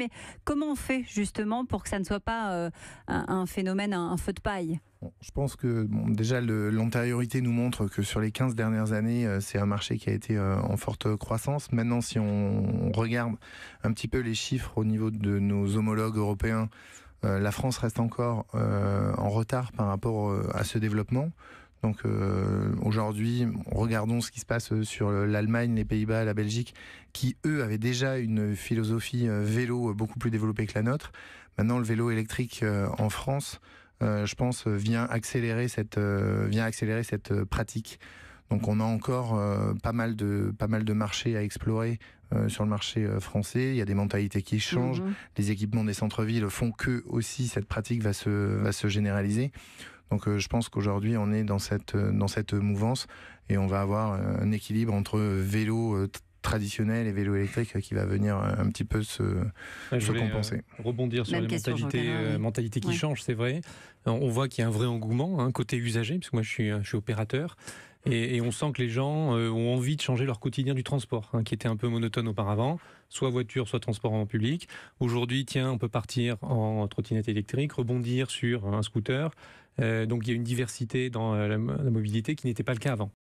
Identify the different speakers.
Speaker 1: mais comment on fait justement pour que ça ne soit pas euh, un, phénomène, un, feu de paille
Speaker 2: je pense que déjà l'antériorité nous montre que sur les 15 dernières années, euh, c'est un marché qui a été euh, en forte croissance. Maintenant, si on, regarde un petit peu les chiffres au niveau de nos homologues européens, la France reste encore en retard par rapport à ce développement. Donc euh, aujourd'hui, regardons ce qui se passe euh, sur euh, l'Allemagne, les Pays-Bas, la Belgique, qui eux avaient déjà une philosophie vélo beaucoup plus développée que la nôtre. Maintenant, le vélo électrique en France, je pense, vient accélérer cette, vient accélérer cette pratique. Donc on a encore pas mal de pas mal de marchés à explorer sur le marché français. Il y a des mentalités qui changent. Mm-hmm. Les équipements des centres-villes font que aussi cette pratique va se va se généraliser. Donc euh, je pense qu'aujourd'hui on est dans cette euh, dans cette mouvance et on va avoir euh, un équilibre entre vélo traditionnel et vélo électrique qui va venir un petit peu se,
Speaker 1: se compenser. rebondir sur les mentalités, qui changent, c'est vrai. On voit qu'il y a un vrai engouement hein, côté usager, parce que moi je suis, je suis opérateur. Et, on sent que les gens euh, ont envie de changer leur quotidien du transport, hein, qui était un peu monotone auparavant, soit voiture, soit transport en public. Aujourd'hui, tiens, on peut partir en trottinette électrique, rebondir sur un scooter. Euh, donc il y a une diversité dans euh, la mobilité qui n'était pas le cas avant.